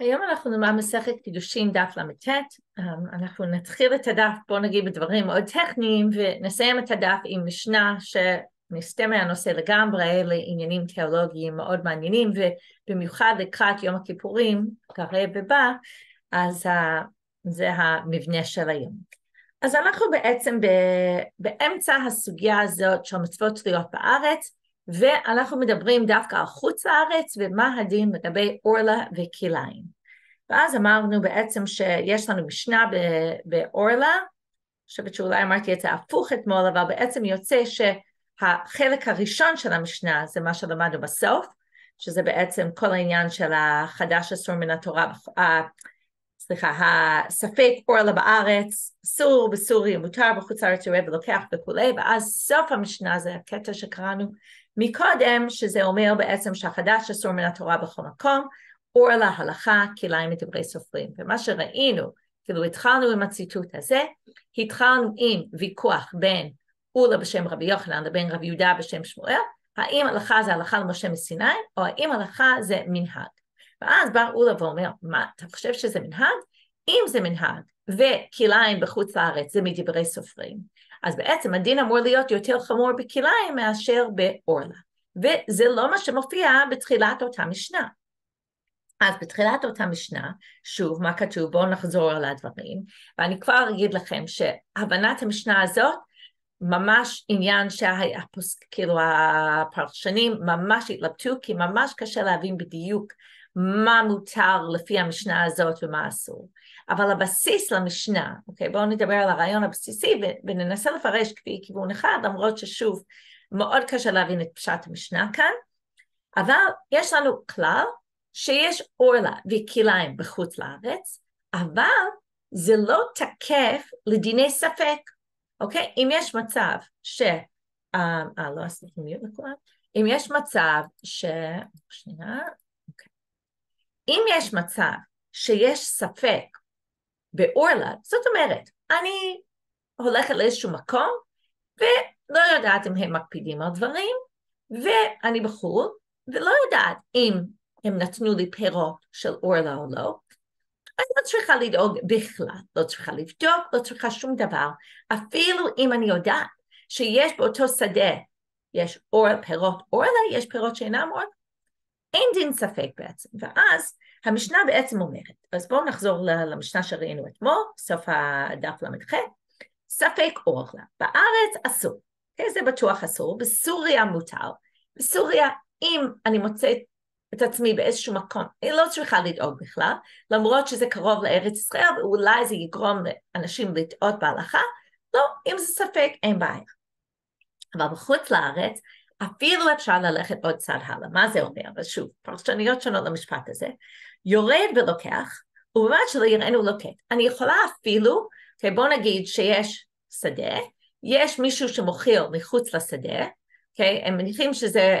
היום אנחנו נאמר מסכת קידושין דף ל"ט, אמ, אנחנו נתחיל את הדף, בואו נגיד בדברים מאוד טכניים ונסיים את הדף עם משנה שנסתה מהנושא לגמרי לעניינים תיאולוגיים מאוד מעניינים ובמיוחד לקראת יום הכיפורים, קרב ובא, אז זה המבנה של היום. אז אנחנו בעצם באמצע הסוגיה הזאת של מצוות תלויות בארץ ואנחנו מדברים דווקא על חוץ לארץ ומה הדין לגבי אורלה וכליים. ואז אמרנו בעצם שיש לנו משנה באורלה, אני חושבת שאולי אמרתי את זה הפוך אתמול, אבל בעצם יוצא שהחלק הראשון של המשנה זה מה שלמדנו בסוף, שזה בעצם כל העניין של החדש אסור מן התורה, סליחה, הספק אורלה בארץ, אסור בסורי מותר, בחוץ לארץ יורד ולוקח וכולי, ואז סוף המשנה זה הקטע שקראנו מקודם, שזה אומר בעצם שהחדש אסור מן התורה בכל מקום, אור להלכה, כליים מדברי סופרים. ומה שראינו, כאילו התחלנו עם הציטוט הזה, התחלנו עם ויכוח בין אולה בשם רבי יוחנן לבין רבי יהודה בשם שמואל, האם הלכה זה הלכה למשה מסיני, או האם הלכה זה מנהג. ואז בא אולה ואומר, מה, אתה חושב שזה מנהג? אם זה מנהג וכלאיים בחוץ לארץ זה מדברי סופרים, אז בעצם הדין אמור להיות יותר חמור בכליים מאשר בעורלה. וזה לא מה שמופיע בתחילת אותה משנה. אז בתחילת אותה משנה, שוב, מה כתוב? בואו נחזור על הדברים, ואני כבר אגיד לכם שהבנת המשנה הזאת ממש עניין שכאילו הפרשנים ממש התלבטו, כי ממש קשה להבין בדיוק מה מותר לפי המשנה הזאת ומה אסור. אבל הבסיס למשנה, אוקיי? בואו נדבר על הרעיון הבסיסי וננסה לפרש כפי כיוון אחד, למרות ששוב, מאוד קשה להבין את פשט המשנה כאן, אבל יש לנו כלל שיש אורלה וכלאיים בחוץ לארץ, אבל זה לא תקף לדיני ספק, אוקיי? אם יש מצב ש... אה, אה לא עשיתי מיוט לכולם? אם יש מצב ש... שנייה, אוקיי. אם יש מצב שיש ספק באורלנד. זאת אומרת, אני הולכת לאיזשהו מקום, ולא יודעת אם הם מקפידים על דברים, ואני בחו"ל, ולא יודעת אם הם נתנו לי פירות של אורלה או לא, אני לא צריכה לדאוג בכלל, לא צריכה לבדוק, לא צריכה שום דבר. אפילו אם אני יודעת שיש באותו שדה, יש אור, פירות אורלה, יש פירות שאינם אורלה, אין דין ספק בעצם. ואז המשנה בעצם אומרת, אז בואו נחזור למשנה שראינו אתמול, סוף הדף ל"ח, ספק אורך לה, בארץ אסור, okay, אוקיי? זה בטוח אסור, בסוריה מותר, בסוריה אם אני מוצאת את עצמי באיזשהו מקום, אני לא צריכה לדאוג בכלל, למרות שזה קרוב לארץ ישראל ואולי זה יגרום לאנשים לטעות בהלכה, לא, אם זה ספק אין בעיה. אבל בחוץ לארץ אפילו אפשר ללכת עוד צעד הלאה. מה זה אומר? שוב, פרשניות שונות למשפט הזה. יורד ולוקח, ובמה שלא יראינו לוקט. אני יכולה אפילו, okay, אוקיי, בוא נגיד שיש שדה, יש מישהו שמוכיל מחוץ לשדה, okay? אוקיי? הם מניחים שזה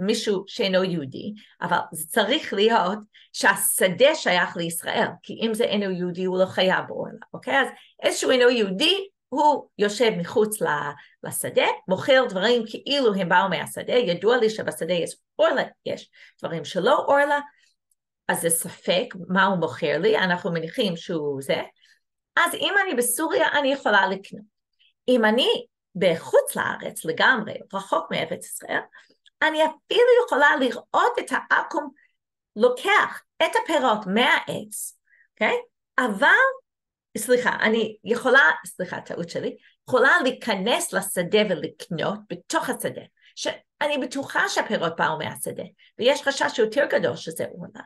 מישהו שאינו יהודי, אבל זה צריך להיות שהשדה שייך לישראל, כי אם זה אינו יהודי הוא לא חייב בו, אוקיי? Okay? אז איזשהו אינו יהודי הוא יושב מחוץ לשדה, מוכר דברים כאילו הם באו מהשדה, ידוע לי שבשדה יש אורלה, יש דברים שלא אורלה, אז זה ספק מה הוא מוכר לי, אנחנו מניחים שהוא זה, אז אם אני בסוריה אני יכולה לקנות. אם אני בחוץ לארץ לגמרי, רחוק מארץ ישראל, אני אפילו יכולה לראות את העכו"ם לוקח את הפירות מהעץ, אוקיי? Okay? אבל סליחה, אני יכולה, סליחה, טעות שלי, יכולה להיכנס לשדה ולקנות בתוך השדה, שאני בטוחה שהפירות באו מהשדה, ויש חשש יותר גדול שזה עולה.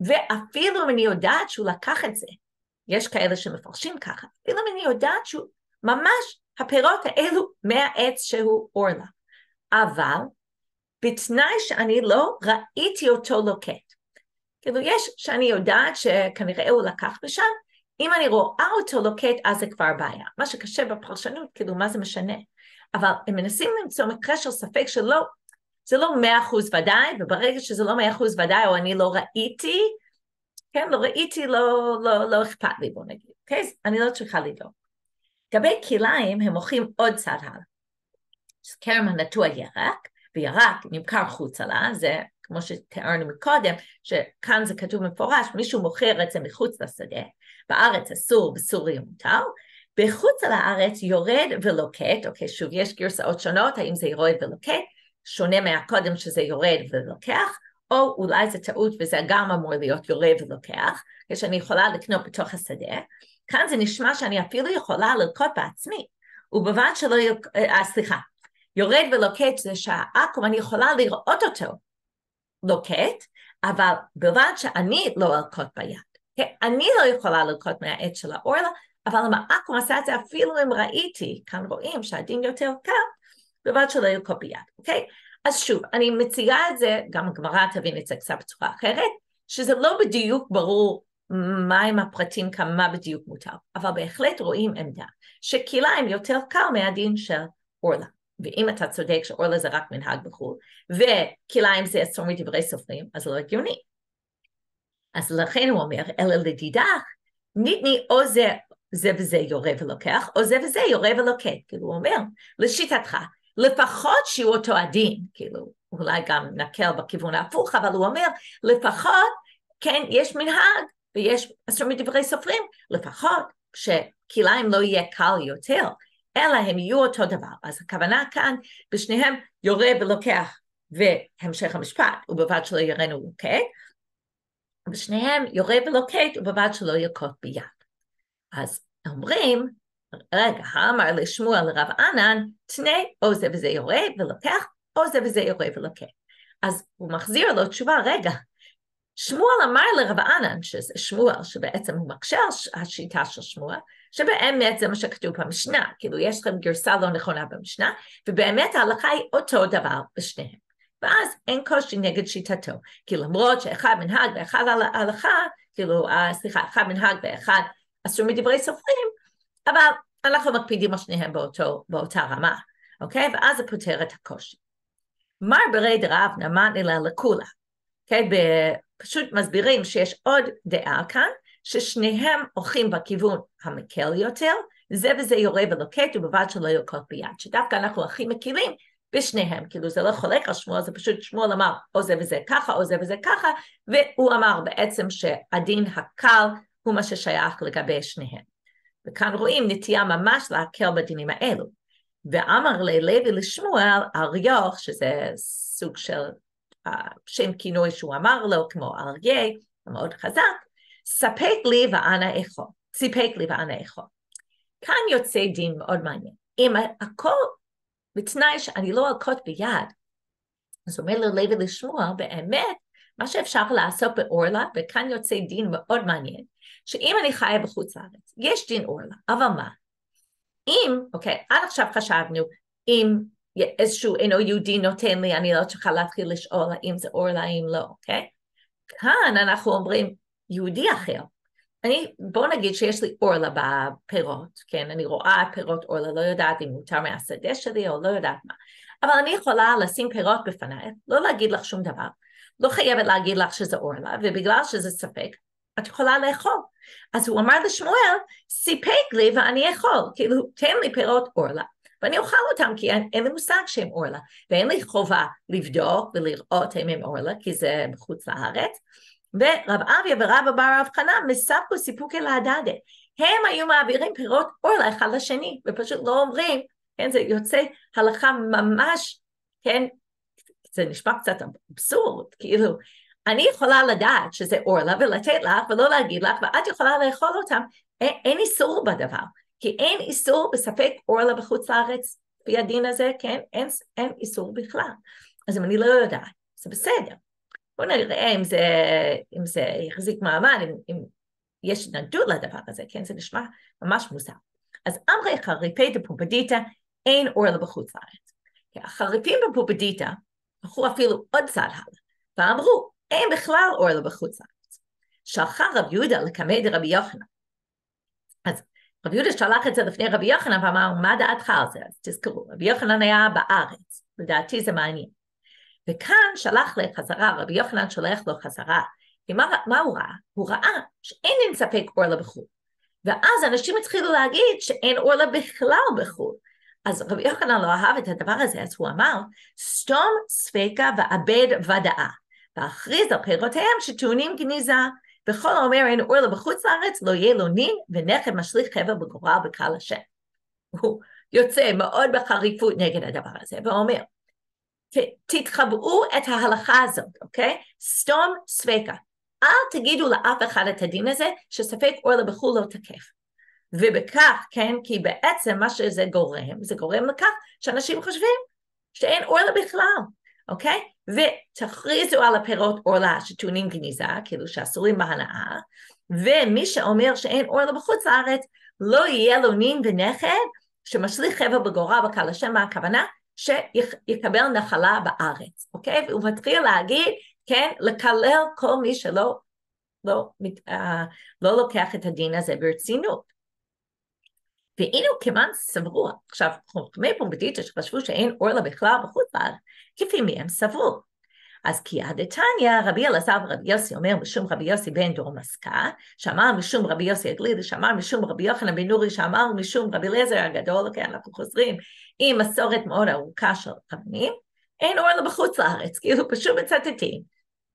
ואפילו אם אני יודעת שהוא לקח את זה, יש כאלה שמפרשים ככה, אפילו אם אני יודעת שהוא ממש הפירות האלו מהעץ שהוא אורלה. אבל בתנאי שאני לא ראיתי אותו לוקט. כאילו יש שאני יודעת שכנראה הוא לקח משם, אם אני רואה אותו לוקט, אז זה כבר בעיה. מה שקשה בפרשנות, כאילו, מה זה משנה? אבל הם מנסים למצוא מקרה של ספק שלא, זה לא מאה אחוז ודאי, וברגע שזה לא מאה אחוז ודאי, או אני לא ראיתי, כן, לא ראיתי, לא, לא, לא אכפת לי, בוא נגיד, אוקיי? Okay? אני לא צריכה לדאוג. לגבי כליים, הם הולכים עוד צעד הלאה. כרם הנטוע ירק, וירק נמכר חוצה לה, זה כמו שתיארנו מקודם, שכאן זה כתוב מפורש, מישהו מוכר את זה מחוץ לשדה. בארץ אסור, בסוריה מותר, בחוץ על הארץ יורד ולוקט, אוקיי, שוב, יש גרסאות שונות, האם זה יורד ולוקט, שונה מהקודם שזה יורד ולוקח, או אולי זה טעות וזה גם אמור להיות יורד ולוקח, כשאני יכולה לקנות בתוך השדה. כאן זה נשמע שאני אפילו יכולה לרקוד בעצמי, ובלבד שלא, אה, אה, סליחה, יורד ולוקט זה שהעכו"ם, אני יכולה לראות אותו לוקט, אבל בלבד שאני לא ארקוד ביד. כן, אני לא יכולה ללקוט מהעט של האורלה, אבל המעכו עשה את זה אפילו אם ראיתי, כאן רואים שהדין יותר קל, בבת שלא ילקוט ביד, אוקיי? אז שוב, אני מציעה את זה, גם הגמרא תבין את זה קצת בצורה אחרת, שזה לא בדיוק ברור מהם הפרטים, כמה בדיוק מותר, אבל בהחלט רואים עמדה, שכליים יותר קל מהדין של אורלה. ואם אתה צודק שאורלה זה רק מנהג בחו"ל, וכלאיים זה אסור מדברי סופרים, אז זה לא הגיוני. אז לכן הוא אומר, אלא לדידך, ניתני או זה, זה וזה יורה ולוקח, או זה וזה יורה ולוקט. כאילו הוא אומר, לשיטתך, לפחות שיהיו אותו הדין, כאילו, אולי גם נקל בכיוון ההפוך, אבל הוא אומר, לפחות, כן, יש מנהג, ויש, אז שם מדברי סופרים, לפחות שכליים לא יהיה קל יותר, אלא הם יהיו אותו דבר. אז הכוונה כאן, בשניהם יורה ולוקח והמשך המשפט, ובלבד שלא יראנו ולוקט, אוקיי? ושניהם יורה ולוקט ובבת שלא ילקוט ביד. אז אומרים, רגע, אמר לשמואל לרב ענן, תנה או זה וזה יורה ולוקח, או זה וזה יורה ולוקט. אז הוא מחזיר לו תשובה, רגע, שמואל אמר לרב ענן, שזה שמואל, שבעצם הוא מקשה על השיטה של שמואל, שבאמת זה מה שכתוב במשנה, כאילו יש לכם גרסה לא נכונה במשנה, ובאמת ההלכה היא אותו דבר בשניהם. ואז אין קושי נגד שיטתו. כי כאילו, למרות שאחד מנהג ואחד הלכה, כאילו, סליחה, אחד מנהג ואחד אסור מדברי סופרים, אבל אנחנו מקפידים על שניהם באותו, באותה רמה, אוקיי? ואז זה פותר את הקושי. מר ברי דרב נאמן אלא לקולה, אוקיי? פשוט מסבירים שיש עוד דעה כאן, ששניהם הולכים בכיוון המקל יותר, זה וזה יורה ולוקט ובלבד שלא יוקח ביד, שדווקא אנחנו הכי מקילים בשניהם, כאילו זה לא חולק על שמואל, זה פשוט שמואל אמר או זה וזה ככה, או זה וזה ככה, והוא אמר בעצם שהדין הקל הוא מה ששייך לגבי שניהם. וכאן רואים נטייה ממש להקל בדינים האלו. ואמר ללוי לשמואל אריוך, שזה סוג של uh, שם כינוי שהוא אמר לו, כמו אריה, מאוד חזק, ספק לי ואנה איכו, סיפק לי ואנה איכו. כאן יוצא דין מאוד מעניין. אם הכל בתנאי שאני לא אלקוט ביד. אז אומר לו לוי לשמוע, באמת, מה שאפשר לעשות באורלה, וכאן יוצא דין מאוד מעניין, שאם אני חיה בחוץ לארץ, יש דין אורלה, אבל מה? אם, אוקיי, עד עכשיו חשבנו, אם איזשהו אינו יהודי נותן לי, אני לא צריכה להתחיל לשאול האם זה אורלה, אם לא, אוקיי? כאן אנחנו אומרים, יהודי אחר, אני, בוא נגיד שיש לי אורלה בפירות, כן? אני רואה פירות אורלה, לא יודעת אם מותר מהשדה שלי או לא יודעת מה. אבל אני יכולה לשים פירות בפנייך, לא להגיד לך שום דבר, לא חייבת להגיד לך שזה אורלה, ובגלל שזה ספק, את יכולה לאכול. אז הוא אמר לשמואל, סיפק לי ואני אכול, כאילו, תן לי פירות אורלה. ואני אוכל אותם כי אין, אין לי מושג שהם אורלה, ואין לי חובה לבדוק ולראות אם הם אורלה, כי זה בחוץ לארץ. ורב אביה ורב אבא רב חנה מספקו סיפוק אל להדדה. הם היו מעבירים פירות אור לאחד לשני, ופשוט לא אומרים, כן, זה יוצא הלכה ממש, כן, זה נשמע קצת אבסורד, כאילו, אני יכולה לדעת שזה אורלה ולתת לך ולא להגיד לך, ואת יכולה לאכול אותם, אין, אין איסור בדבר, כי אין איסור לספק אורלה בחוץ לארץ, לפי הדין הזה, כן, אין, אין איסור בכלל. אז אם אני לא יודעת, זה בסדר. בואו נראה אם זה, אם זה יחזיק מעמד, אם, אם יש נדוד לדבר הזה, כן? זה נשמע ממש מוזר. אז אמרי חריפי דפומפדיטה אין אורלה בחוץ לארץ. החריפים בפופדיטה הלכו אפילו עוד צעד הלאה, ואמרו, אין בכלל אורלה בחוץ לארץ. שלחה רב יהודה לכמד רבי יוחנן. אז רב יהודה שלח את זה לפני רבי יוחנן ואמר, מה דעתך על זה? אז תזכרו, רבי יוחנן היה בארץ, לדעתי זה מעניין. וכאן שלח לחזרה, רבי יוחנן שולח לו חזרה. כי מה, מה הוא ראה? הוא ראה שאין לספק אורלה בחו"ל. ואז אנשים התחילו להגיד שאין אורלה בכלל בחו"ל. אז רבי יוחנן לא אהב את הדבר הזה, אז הוא אמר, סתום ספקה ואבד ודאה, ואכריז על פירותיהם שטעונים גניזה. וכל האומר אין אורלה בחוץ לארץ, לא יהיה לו נין, ונכד משליך חבר בגורל בקהל השם. הוא יוצא מאוד בחריפות נגד הדבר הזה, ואומר, תתחבאו את ההלכה הזאת, אוקיי? סתום ספקה. אל תגידו לאף אחד את הדין הזה, שספק אור לבחור לא תקף. ובכך, כן, כי בעצם מה שזה גורם, זה גורם לכך שאנשים חושבים שאין אור בכלל, אוקיי? ותכריזו על הפירות עורלה שטעונים גניזה, כאילו שאסורים בהנאה, ומי שאומר שאין עורלה בחוץ לארץ, לא יהיה לו נין ונכד שמשליך חבר בגורל וקל השם, מה הכוונה? שיקבל נחלה בארץ, אוקיי? והוא מתחיל להגיד, כן, לקלל כל מי שלא לא, אה, לא לוקח את הדין הזה ברצינות. והנה הוא כמעט סברו, עכשיו חוכמי פומבדיטה שחשבו שאין אור לה בכלל בחוץ לארץ, כפי מי הם סברו. אז כי עד איתניא, רבי אלעזר ורבי יוסי אומר משום רבי יוסי בן דור מסקה, שאמר משום רבי יוסי הגלילי, שאמר משום רבי יוחנן בן נורי, שאמר משום רבי אליעזר הגדול, אוקיי, אנחנו חוזרים עם מסורת מאוד ארוכה של רבנים, אין אורלה בחוץ לארץ, כאילו פשוט מצטטים.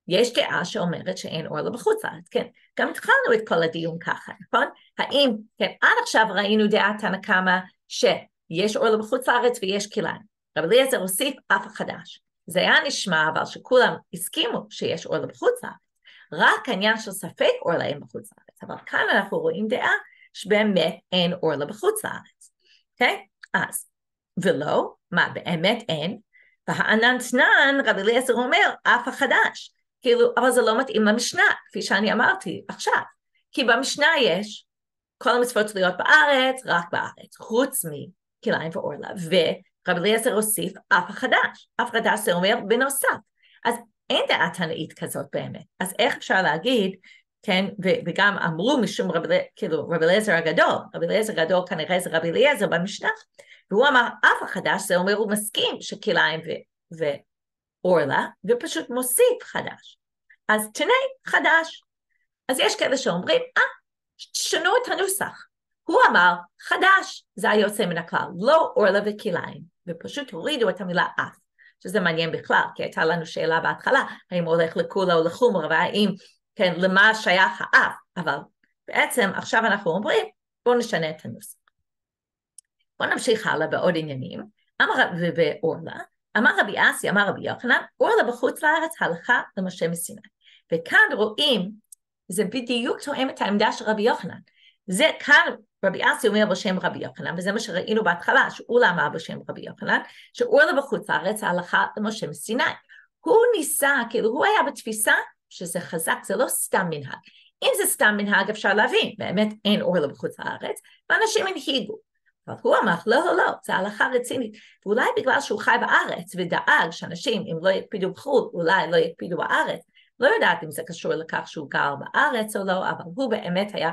יש דעה שאומרת שאין אורלה בחוץ לארץ, כן? גם התחלנו את כל הדיון ככה, נכון? האם, כן, עד עכשיו ראינו דעת תנא קמא שיש אורלה בחוץ לארץ ויש כלאיים. רב אליעזר הוסיף אף החדש. זה היה נשמע אבל שכולם הסכימו שיש אורלה בחוץ לארץ. רק העניין של ספק אור להם בחוץ לארץ, אבל כאן אנחנו רואים דעה שבאמת אין אורלה בחוץ לארץ, אוקיי? Okay? אז ולא, מה באמת אין? והענן תנן, רבי אליעזר אומר, אף החדש. כאילו, אבל זה לא מתאים למשנה, כפי שאני אמרתי עכשיו. כי במשנה יש כל המצוות תלויות בארץ, רק בארץ, חוץ מכליים ואורלה. ורבי אליעזר הוסיף אף החדש. אף החדש זה אומר בנוסף. אז אין דעה תנאית כזאת באמת. אז איך אפשר להגיד, כן, וגם אמרו משום רבי, כאילו, הגדול, רבי אליעזר הגדול כנראה זה רבי אליעזר במשנה, והוא אמר, אף החדש, זה אומר הוא מסכים שכלאיים ו... ואורלה, ופשוט מוסיף חדש. אז תנאי חדש. אז יש כאלה שאומרים, אה, שנו את הנוסח. הוא אמר, חדש, זה היוצא מן הכלל, לא אורלה וכליים, ופשוט הורידו את המילה אף. שזה מעניין בכלל, כי הייתה לנו שאלה בהתחלה, האם הולך לקולה או לחומרה, והאם, כן, למה שייך האף, אבל בעצם עכשיו אנחנו אומרים, בואו נשנה את הנוסח. בואו נמשיך הלאה בעוד עניינים. אמר ובאורלה, אמר רבי אסי, אמר רבי יוחנן, אורלה בחוץ לארץ הלכה למשה מסיני. וכאן רואים, זה בדיוק תואם את העמדה של רבי יוחנן. זה כאן רבי אסי אומר בשם רבי יוחנן, וזה מה שראינו בהתחלה, שאורלה אמר בשם רבי יוחנן, שאורלה בחוץ לארץ הלכה למשה מסיני. הוא ניסה, כאילו הוא היה בתפיסה שזה חזק, זה לא סתם מנהג. אם זה סתם מנהג אפשר להבין, באמת אין אורלה בחוץ לארץ, ואנשים הנהיגו. אבל הוא אמר, לא, לא, לא, זו הלכה רצינית. ואולי בגלל שהוא חי בארץ ודאג שאנשים, אם לא יקפידו בחו"ל, אולי לא יקפידו בארץ. לא יודעת אם זה קשור לכך שהוא גר בארץ או לא, אבל הוא באמת היה,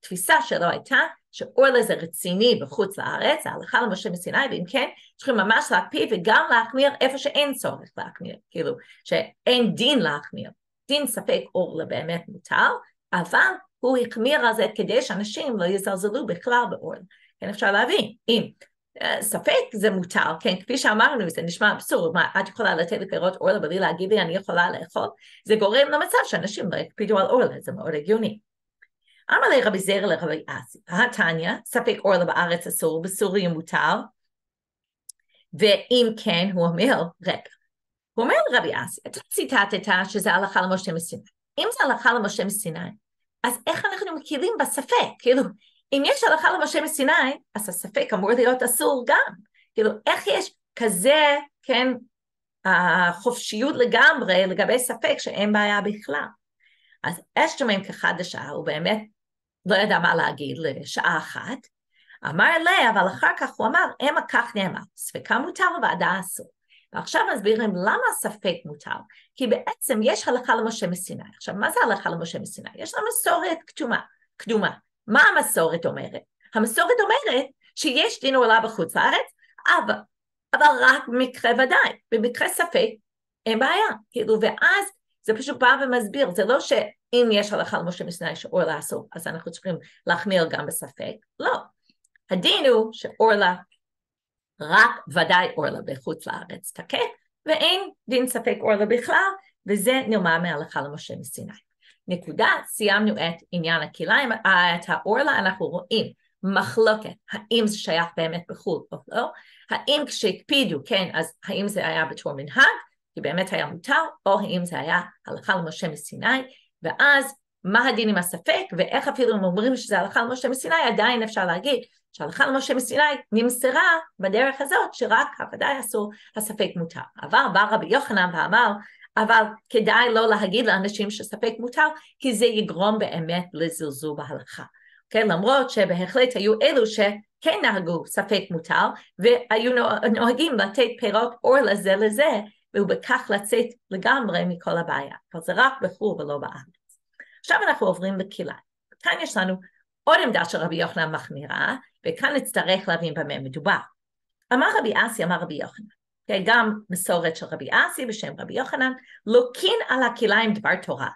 התפיסה שלו הייתה שאורלה זה רציני בחוץ לארץ, ההלכה למשה מסיני, ואם כן, צריכים ממש להקפיא וגם להחמיר איפה שאין צורך להחמיר, כאילו, שאין דין להחמיר. דין ספק אורלה באמת מותר, אבל הוא החמיר על זה כדי שאנשים לא יזלזלו בכלל באורלה. כן אפשר להביא, אם. אה, ספק זה מותר, כן, כפי שאמרנו, זה נשמע אבסורד, מה, את יכולה לתת לפירות אורלה בלי להגיד לי אני יכולה לאכול? זה גורם למצב שאנשים לא יקפידו על אורלה, זה מאוד הגיוני. אמר לי רבי זר לרבי אסי, התניא, ספק אורלה בארץ אסור, בסוריה מותר, ואם כן, הוא אומר, רגע, הוא אומר לרבי אסי, אתה לא ציטטת שזה הלכה למשה מסיני. אם זה הלכה למשה מסיני, אז איך אנחנו מכירים בספק? כאילו, אם יש הלכה למשה מסיני, אז הספק אמור להיות אסור גם. כאילו, איך יש כזה, כן, החופשיות לגמרי לגבי ספק שאין בעיה בכלל. אז אשתרמן כחדשה, הוא באמת לא ידע מה להגיד לשעה אחת, אמר אליה, אבל אחר כך הוא אמר, אמה כך נאמר, ספקה מותר ועדה אסור. ועכשיו מסבירים למה הספק מותר, כי בעצם יש הלכה למשה מסיני. עכשיו, מה זה הלכה למשה מסיני? יש לנו מסורת קדומה, קדומה, מה המסורת אומרת? המסורת אומרת שיש דין עולה בחוץ לארץ, אבל, אבל רק במקרה ודאי, במקרה ספק אין בעיה, כאילו, ואז זה פשוט בא ומסביר, זה לא שאם יש הלכה למשה מסיני שאור לה אסור, אז אנחנו צריכים להחמיר גם בספק, לא. הדין הוא שאור לה, רק ודאי אור לה בחוץ לארץ תקף, ואין דין ספק אור לה בכלל, וזה נאמר מהלכה למשה מסיני. נקודה, סיימנו את עניין הכליים, אה, את האורלה, אנחנו רואים מחלוקת, האם זה שייך באמת בחו"ל או לא, האם כשהקפידו, כן, אז האם זה היה בתור מנהג, כי באמת היה מותר, או האם זה היה הלכה למשה מסיני, ואז מה הדין עם הספק, ואיך אפילו אם אומרים שזה הלכה למשה מסיני, עדיין אפשר להגיד שהלכה למשה מסיני נמסרה בדרך הזאת שרק עבודה אסור, הספק מותר. אבל בא רבי יוחנן ואמר אבל כדאי לא להגיד לאנשים שספק מותר, כי זה יגרום באמת לזלזול בהלכה. כן, okay, למרות שבהחלט היו אלו שכן נהגו ספק מותר, והיו נוהגים לתת פירות אור לזה לזה, ובכך לצאת לגמרי מכל הבעיה. אבל זה רק בחור ולא בארץ. עכשיו אנחנו עוברים לקהילה. כאן יש לנו עוד עמדה של רבי יוחנן מחמירה, וכאן נצטרך להבין במה מדובר. אמר רבי אסי, אמר רבי יוחנן, כן, גם מסורת של רבי אסי בשם רבי יוחנן, לוקין על הכליים דבר תורה.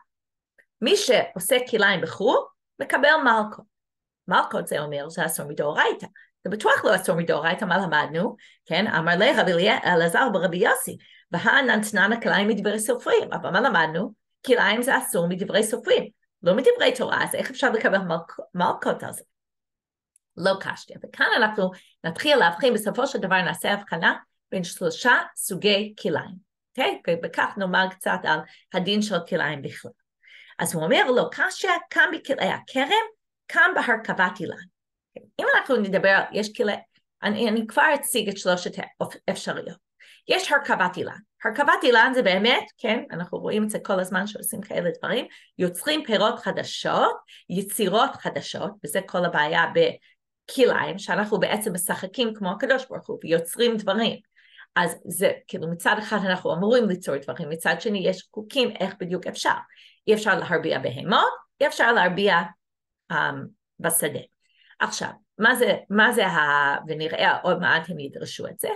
מי שעושה כליים בחור, מקבל מלכות. מלכות זה אומר אסור מדאורייתא. זה בטוח לא אסור מדאורייתא, מה למדנו? כן, אמר לי רבי אלעזר ברבי יוסי, והנתנן הכליים מדברי סופרים. אבל מה למדנו? כליים זה אסור מדברי סופרים, לא מדברי תורה, אז איך אפשר לקבל מלכות על זה? לא קשתי. וכאן אנחנו נתחיל להבחין, בסופו של דבר נעשה הבחנה בין שלושה סוגי כליים. אוקיי? Okay? ובכך נאמר קצת על הדין של כליים בכלל. אז הוא אומר לו, קשיא קם בכלאי הכרם, קם בהרכבת אילן. Okay? אם אנחנו נדבר, יש כלאי, אני, אני כבר אציג את שלושת האפשריות. יש הרכבת אילן. הרכבת אילן זה באמת, כן, אנחנו רואים את זה כל הזמן שעושים כאלה דברים, יוצרים פירות חדשות, יצירות חדשות, וזה כל הבעיה בכלאיים, שאנחנו בעצם משחקים כמו הקדוש ברוך הוא ויוצרים דברים. אז זה, כאילו מצד אחד אנחנו אמורים ליצור דברים, מצד שני יש חוקים איך בדיוק אפשר. אי אפשר להרביע בהמות, אי אפשר להרביע um, בשדה. עכשיו, מה זה, מה זה ה... ונראה עוד מעט הם ידרשו את זה.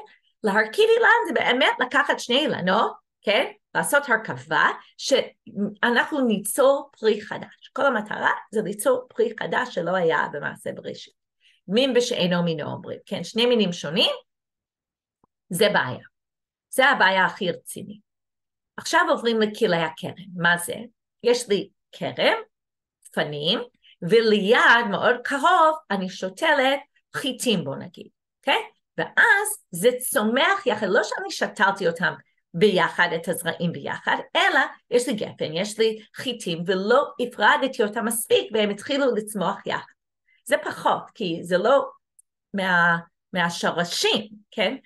להרכיב אילן זה באמת לקחת שני אילנות, כן? לעשות הרכבה, שאנחנו ניצור פרי חדש. כל המטרה זה ליצור פרי חדש שלא היה במעשה בראשית. מין בשאינו מינו אומרים, כן? שני מינים שונים, זה בעיה. זה הבעיה הכי רצינית. עכשיו עוברים לכלי הכרם. מה זה? יש לי כרם, פנים, וליד, מאוד קרוב, אני שותלת חיטים בוא נגיד, אוקיי? Okay? ואז זה צומח יחד, לא שאני שתלתי אותם ביחד, את הזרעים ביחד, אלא יש לי גפן, יש לי חיטים, ולא הפרדתי אותם מספיק והם התחילו לצמוח יחד. זה פחות, כי זה לא מה, מהשורשים, כן?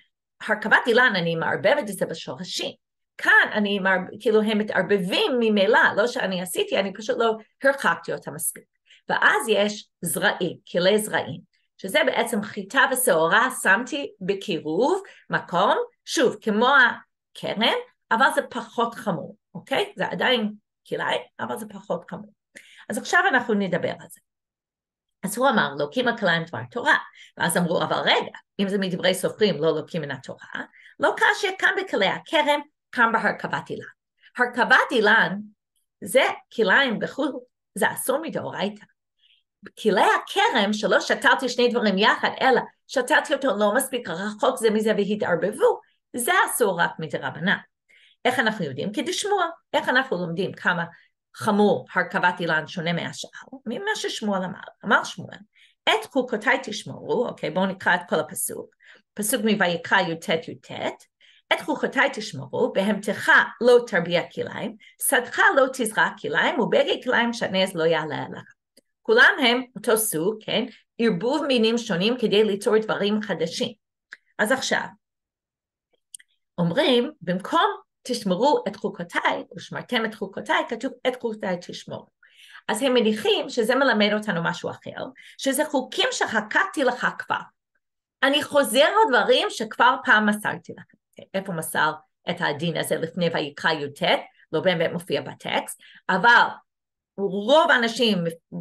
הרכבת אילן אני מערבבת את זה בשורשים. כאן אני, מערב, כאילו הם מתערבבים ממילא, לא שאני עשיתי, אני פשוט לא הרחקתי אותם מספיק. ואז יש זרעים, כלי זרעים, שזה בעצם חיטה ושעורה שמתי בקירוב מקום, שוב, כמו הכרם, אבל זה פחות חמור, אוקיי? זה עדיין כלאי, אבל זה פחות חמור. אז עכשיו אנחנו נדבר על זה. אז הוא אמר, לוקים הכליים דבר תורה. ואז אמרו, אבל רגע, אם זה מדברי סופרים לא לוקים מן התורה, לא קשה כאן בכלי הכרם, כאן בהרכבת אילן. הרכבת אילן זה כליים בחו"ל, זה אסור מדאורייתא. כלי הכרם, שלא שתלתי שני דברים יחד, אלא שתלתי אותו לא מספיק רחוק זה מזה והתערבבו, זה אסור רק מדרבנן. איך אנחנו יודעים? כדשמוע. איך אנחנו לומדים כמה חמור הרכבת אילן שונה מהשאר, ממה ששמואל אמר. אמר שמואל, את חוקותיי תשמרו, אוקיי, בואו נקרא את כל הפסוק. פסוק מויקרא י"ט י"ט, את חוקותיי תשמרו, בהמתך לא תרביע כליים, שדך לא תזרע כליים, ובגי כליים שנז לא יעלה עליך. כולם הם אותו סוג, כן? ערבוב מינים שונים כדי ליצור דברים חדשים. אז עכשיו, אומרים, במקום תשמרו את חוקותיי, ושמרתם את חוקותיי, כתוב את חוקותיי תשמור. אז הם מניחים שזה מלמד אותנו משהו אחר, שזה חוקים שחקקתי לך כבר. אני חוזר לדברים שכבר פעם מסרתי לכם. איפה מסר את הדין הזה לפני ויקרא י"ט? לא באמת מופיע בטקסט, אבל רוב האנשים,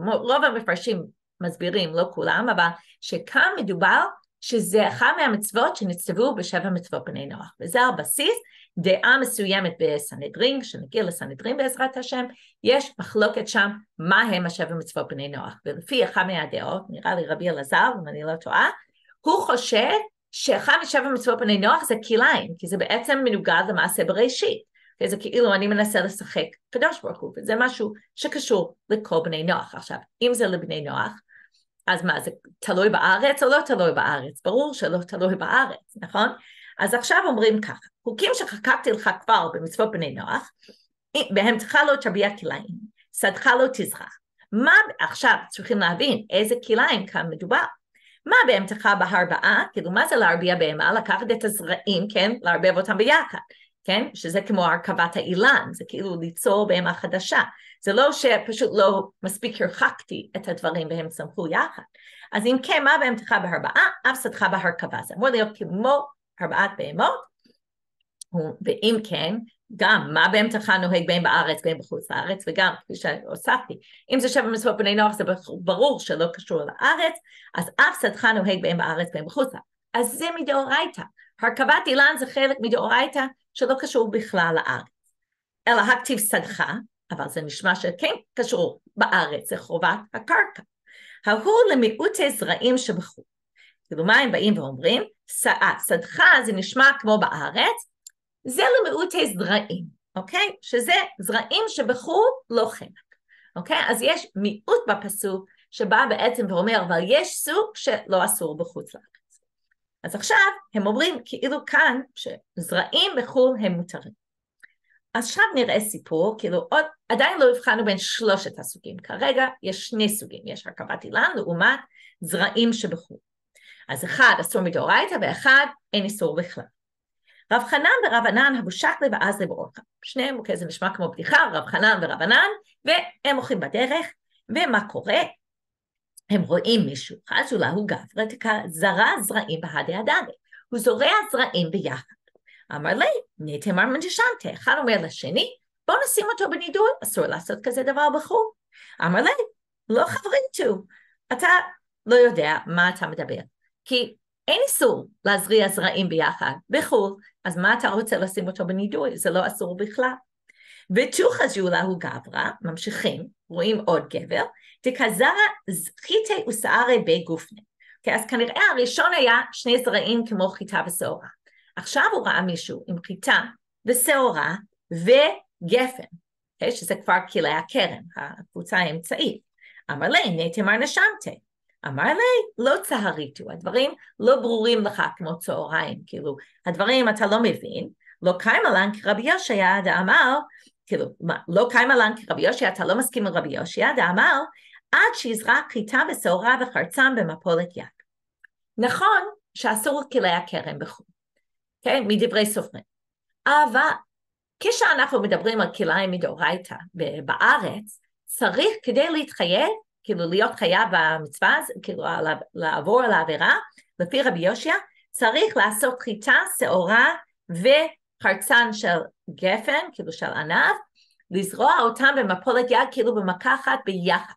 רוב המפרשים מסבירים, לא כולם, אבל שכאן מדובר שזה אחת מהמצוות שנצטוו בשבע מצוות בני נוח, וזה הבסיס דעה מסוימת בסנהדרין, כשנגיע לסנהדרין בעזרת השם, יש מחלוקת שם מה הם השבע מצוות בני נוח. ולפי אחת מהדעות, נראה לי רבי אלעזר, אם אני לא טועה, הוא חושב שאחת משבע מצוות בני נוח זה כליים, כי זה בעצם מנוגד למעשה בראשית. זה כאילו אני מנסה לשחק קדוש ברוך הוא, וזה משהו שקשור לכל בני נוח. עכשיו, אם זה לבני נוח, אז מה, זה תלוי בארץ או לא תלוי בארץ? ברור שלא תלוי בארץ, נכון? אז עכשיו אומרים ככה, חוקים שחקקתי לך כבר במצוות בני נוח, בהם צריכה להיות שביע כליים, שדך לא תזרח. מה עכשיו צריכים להבין איזה כליים כאן מדובר? מה באמצעך בהרבעה? כאילו מה זה להרביע בהמה? לקחת את הזרעים, כן? לערבב אותם ביחד, כן? שזה כמו הרכבת האילן, זה כאילו ליצור בהמה חדשה. זה לא שפשוט לא מספיק הרחקתי את הדברים והם צמחו יחד. אז אם כן, מה בהמתך בהרבעה? אף שדך בהרכבה. זה אמור להיות כמו ארבעת בהמות? ואם כן, גם מה באמצעך נוהג בין בארץ בין בחוץ לארץ, וגם, כפי שהוספתי, אם זה שבע מצוות בני נוח זה ברור שלא קשור לארץ, אז אף שדך נוהג בין בארץ בין בחוץ לארץ. אז זה מדאורייתא. הרכבת אילן זה חלק מדאורייתא שלא קשור בכלל לארץ. אלא הכתיב שדך, אבל זה נשמע שכן קשור בארץ, זה חובת הקרקע. ההוא למיעוט הזרעים שבחוץ. כאילו מה הם באים ואומרים? שדך אה, זה נשמע כמו בארץ, זה למיעוטי זרעים, אוקיי? שזה זרעים שבחור לא חלק, אוקיי? אז יש מיעוט בפסוק שבא בעצם ואומר, אבל יש סוג שלא אסור בחוץ לארץ. אז עכשיו הם אומרים כאילו כאן שזרעים בחו"ל הם מותרים. עכשיו נראה סיפור, כאילו עוד, עדיין לא הבחנו בין שלושת הסוגים, כרגע יש שני סוגים, יש הרכבת אילן לעומת זרעים שבחו"ל. אז אחד אסור מדאורייתא ואחד אין איסור בכלל. רב חנן ורב ענן הבושקלי ואז לברוכה. שניהם, אוקיי, זה נשמע כמו בדיחה, רב חנן ורב ענן, והם הולכים בדרך, ומה קורה? הם רואים מישהו, חשו הוא גברא, זרע זרעים בהדה הדדה. הוא זורע זרעים ביחד. אמר לי, נתמר מנג'שנטה. אחד אומר לשני, בוא נשים אותו בנידוי, אסור לעשות כזה דבר בחור. אמר לי, לא חברים טו, אתה לא יודע מה אתה מדבר. כי אין איסור להזריע זרעים ביחד, בחו"ל, אז מה אתה רוצה לשים אותו בנידוי? זה לא אסור בכלל. ותוחזו הוא גברה, ממשיכים, רואים עוד גבר, תקזרה חיטי וסערי בי גופני. Okay, אוקיי, אז כנראה הראשון היה שני זרעים כמו חיטה ושעורה. עכשיו הוא ראה מישהו עם חיטה ושעורה וגפן, okay, אוקיי, שזה כבר כלי כאילו הכרם, הקבוצה האמצעית. אמר להם, נתמר נשמתי. אמר לי, לא צהריתו, הדברים לא ברורים לך כמו צהריים, כאילו, הדברים אתה לא מבין, לא קיימה לן כרבי יושע אמר, כאילו, מה, לא קיימה לן רבי יושע, אתה לא מסכים עם רבי יושע אמר, עד שיזרק חיטה ושעורה וחרצם במפולת יד. נכון שאסור כלי הכרם בחו"ל, כן, מדברי סופרים, אבל כשאנחנו מדברים על כלאיים מדאורייתא בארץ, צריך כדי להתחייב כאילו להיות חייב במצווה, כאילו לעבור על העבירה, לפי רבי יושע, צריך לעשות חיטה, שעורה וחרצן של גפן, כאילו של ענב, לזרוע אותם במפולת יד, כאילו במכה אחת ביחד.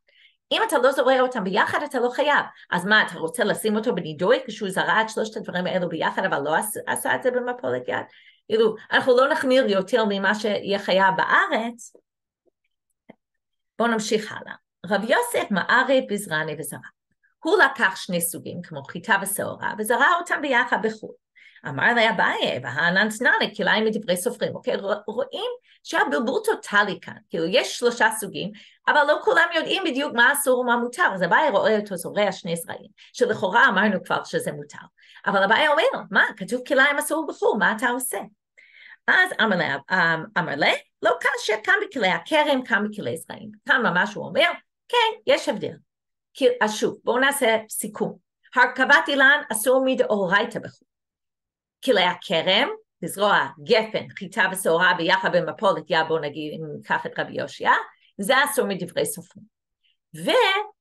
אם אתה לא זורע אותם ביחד, אתה לא חייב. אז מה, אתה רוצה לשים אותו בנידוי כשהוא זרע את שלושת הדברים האלו ביחד, אבל לא עשה, עשה את זה במפולת יד? כאילו, אנחנו לא נחמיר יותר ממה שיהיה חייב בארץ. בואו נמשיך הלאה. רבי יוסף מארי בזרני וזרה. הוא לקח שני סוגים, כמו חיטה ושעורה, וזרה אותם ביחד בחו"ל. אמר לה אביי, והנתנני, כלאיים מדברי סופרים, אוקיי? רואים שהבלבול טוטאלי כאן, כאילו יש שלושה סוגים, אבל לא כולם יודעים בדיוק מה אסור ומה מותר, אז אביי רואה אותו זורע שני זרעים, שלכאורה אמרנו כבר שזה מותר, אבל אביי אומר, מה, כתוב כלאיים אסור בחו"ל, מה אתה עושה? אז אמר לה, אמ, אמר לה לא קשה, כאן בכלי הכרם, כאן בכלי זרעים. כאן ממש הוא אומר, כן, יש הבדל. כי, אז שוב, בואו נעשה סיכום. הרכבת אילן אסור מדאורייתא בחו"ל. כלי הכרם, לזרוע גפן, חיטה ושעורה ביחד במפולת, יא בואו נגיד, אם ניקח את רבי יושיע, זה אסור מדברי סופרים.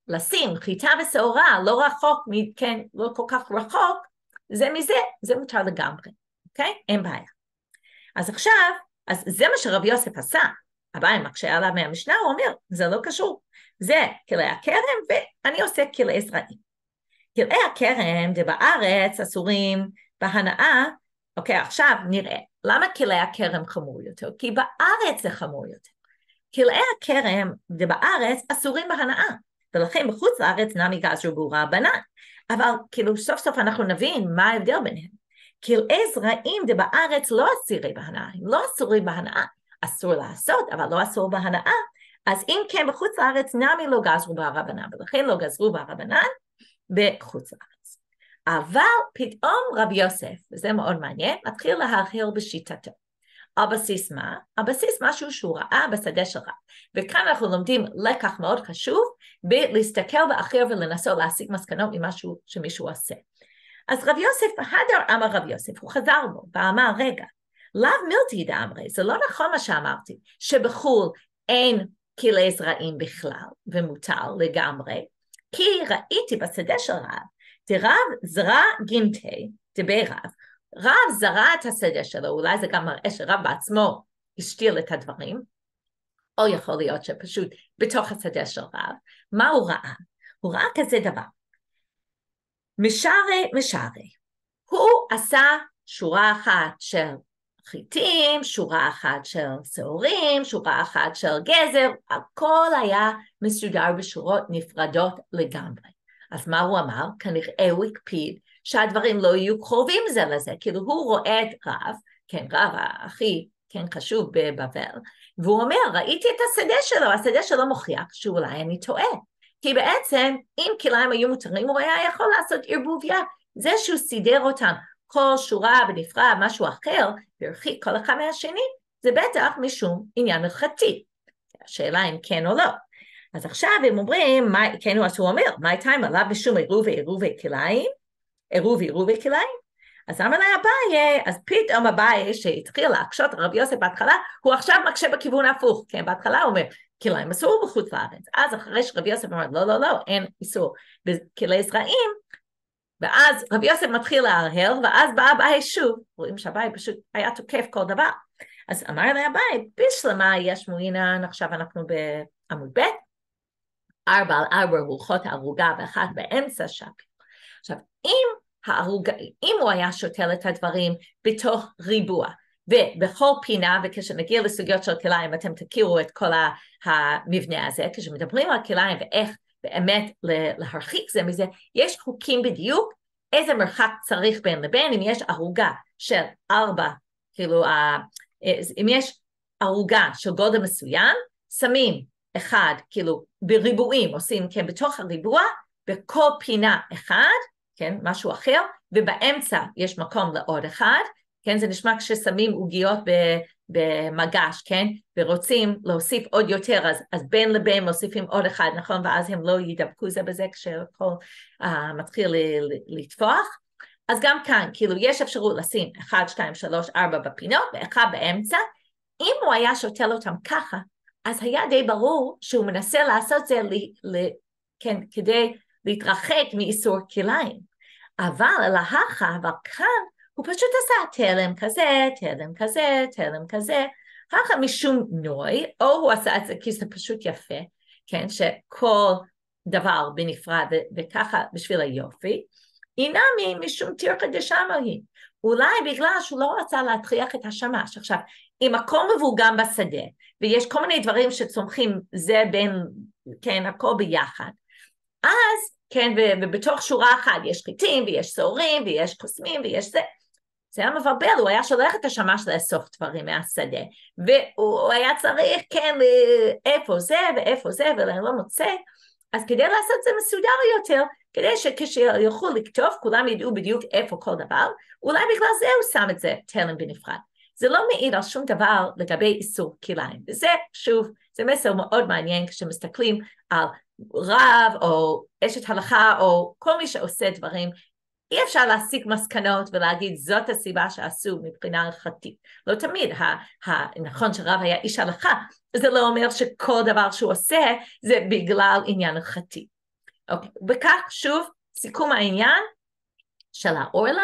ולשים חיטה ושעורה לא רחוק, כן, לא כל כך רחוק, זה מזה, זה מותר לגמרי, אוקיי? אין בעיה. אז עכשיו, אז זה מה שרבי יוסף עשה. הבעיה מקשה עליו מהמשנה, הוא אומר, זה לא קשור. זה כלאי הכרם ואני עושה כלאי זרעים. כלאי הכרם זה בארץ אסורים בהנאה, אוקיי עכשיו נראה, למה כלאי הכרם חמור יותר? כי בארץ זה חמור יותר. כלאי הכרם זה בארץ אסורים בהנאה, ולכן בחוץ לארץ נמי גז ברורה בנן. אבל כאילו סוף סוף אנחנו נבין מה ההבדל ביניהם. כלאי זרעים זה בארץ לא אסירי בהנאה, הם לא אסורים בהנאה. אסור לעשות, אבל לא אסור בהנאה, אז אם כן בחוץ לארץ נמי לא גזרו בה רבנן, ולכן לא גזרו בה רבנן בחוץ לארץ. אבל פתאום רבי יוסף, וזה מאוד מעניין, מתחיל להרהר בשיטתו. על בסיס מה? על בסיס משהו שהוא ראה בשדה של רב. וכאן אנחנו לומדים לקח מאוד חשוב בלהסתכל באחר ולנסות להסיק מסקנות ממשהו שמישהו עושה. אז רב יוסף, הדר אמר רב יוסף, הוא חזר בו ואמר, רגע, לאו מילטי דאמרי, זה לא נכון מה שאמרתי, שבחו"ל אין כלי זרעים בכלל, ומותר לגמרי, כי ראיתי בשדה של רב, דרב זרע גינטי, דבי רב, רב זרע את השדה שלו, אולי זה גם מראה שרב בעצמו השתיל את הדברים, או יכול להיות שפשוט בתוך השדה של רב, מה הוא ראה? הוא ראה כזה דבר, משערי משערי, הוא עשה שורה אחת של חיטים, שורה אחת של שעורים, שורה אחת של גזר, הכל היה מסודר בשורות נפרדות לגמרי. אז מה הוא אמר? כנראה הוא הקפיד שהדברים לא יהיו קרובים זה לזה, כאילו הוא רואה את רב, כן, רב הכי כן, חשוב בבבל, והוא אומר, ראיתי את השדה שלו, השדה שלו מוכיח שאולי אני טועה. כי בעצם, אם כליים היו מותרים, הוא היה יכול לעשות ערבוביה. זה שהוא סידר אותם כל שורה בנפרד משהו אחר, והרחיק כל אחד מהשני, זה בטח משום עניין הלכתי. השאלה אם כן או לא. אז עכשיו הם אומרים, מה, כן הוא אסור אומר, מה טיים עליו משום עירוב ועירוב וכליים? עירוב ועירוב וכליים? אז אמר לה לא אביי, אז פתאום אביי שהתחיל להקשות רבי יוסף בהתחלה, הוא עכשיו מקשה בכיוון ההפוך. כן, בהתחלה הוא אומר, כליים אסור בחוץ לארץ. אז אחרי שרבי יוסף אמר, לא, לא, לא, אין איסור בכלי זרעים, ואז רבי יוסף מתחיל להרהר, ואז בא אביי שוב, רואים שאביי פשוט היה תוקף כל דבר. אז אמר לי אביי, בשלמה יש מועינן, עכשיו אנחנו בעמוד ב', ארבע על ארבע רוחות הערוגה ואחת באמצע שקל. עכשיו, אם, הערוג... אם הוא היה שותל את הדברים בתוך ריבוע, ובכל פינה, וכשנגיע לסוגיות של כליים, אתם תכירו את כל המבנה הזה, כשמדברים על כליים ואיך באמת להרחיק זה מזה, יש חוקים בדיוק איזה מרחק צריך בין לבין, אם יש ערוגה של ארבע, כאילו, אה, אם יש ערוגה של גודל מסוים, שמים אחד, כאילו, בריבועים, עושים, כן, בתוך הריבוע, בכל פינה אחד, כן, משהו אחר, ובאמצע יש מקום לעוד אחד, כן, זה נשמע כששמים עוגיות במגש, כן? ורוצים להוסיף עוד יותר, אז, אז בין לבין מוסיפים עוד אחד, נכון? ואז הם לא ידבקו זה בזה כשהכל uh, מתחיל לטפוח. אז גם כאן, כאילו, יש אפשרות לשים 1, 2, 3, 4 בפינות ואחד באמצע. אם הוא היה שותל אותם ככה, אז היה די ברור שהוא מנסה לעשות זה ל, ל, כן, כדי להתרחק מאיסור כליים. אבל אלא הכה, אבל כאן הוא פשוט עשה תלם כזה, תלם כזה, תלם כזה, אחר כך משום נוי, או הוא עשה את זה כי זה פשוט יפה, כן, שכל דבר בנפרד וככה בשביל היופי, אינמי משום תירקא דשמא היא. אולי בגלל שהוא לא רצה להטריח את השמש. עכשיו, אם הכל מבוגם בשדה, ויש כל מיני דברים שצומחים זה בין, כן, הכל ביחד, אז, כן, ובתוך שורה אחת יש חיטים, ויש שעורים, ויש קוסמים, ויש זה, זה היה מבלבל, הוא היה שולח את השמש לאסוף דברים מהשדה, והוא היה צריך, כן, איפה זה ואיפה זה, ואני לא מוצא, אז כדי לעשות את זה מסודר יותר, כדי שכשילכו לכתוב כולם ידעו בדיוק איפה כל דבר, אולי בגלל זה הוא שם את זה תלם בנפרד. זה לא מעיד על שום דבר לגבי איסור כליים. וזה, שוב, זה מסר מאוד מעניין כשמסתכלים על רב או אשת הלכה או כל מי שעושה דברים אי אפשר להסיק מסקנות ולהגיד זאת הסיבה שעשו מבחינה הלכתית. לא תמיד, ה, ה, נכון שרב היה איש הלכה, זה לא אומר שכל דבר שהוא עושה זה בגלל עניין הלכתי. אוקיי, וכך שוב סיכום העניין של האורלה,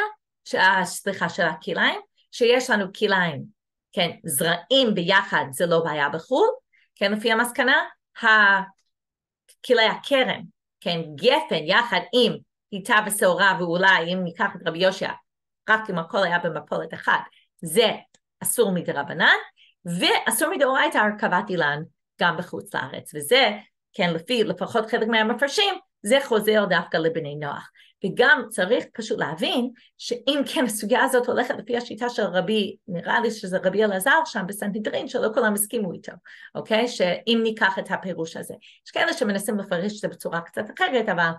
סליחה, של הכלאיים, שיש לנו כלאיים, כן, זרעים ביחד זה לא בעיה בחו"ל, כן, לפי המסקנה, כלי הכרם, כן, גפן יחד עם חיטה ושעורה, ואולי אם ניקח את רבי יושע, רק אם הכל היה במפולת אחת, זה אסור מדרבנן, ואסור מדאורייתא הרכבת אילן גם בחוץ לארץ, וזה, כן, לפי לפחות חלק מהמפרשים, זה חוזר דווקא לבני נוח. וגם צריך פשוט להבין שאם כן הסוגיה הזאת הולכת לפי השיטה של רבי, נראה לי שזה רבי אלעזר שם בסנהדרין, שלא כולם הסכימו איתו, אוקיי? שאם ניקח את הפירוש הזה. יש כאלה שמנסים לפרש את זה בצורה קצת אחרת, אבל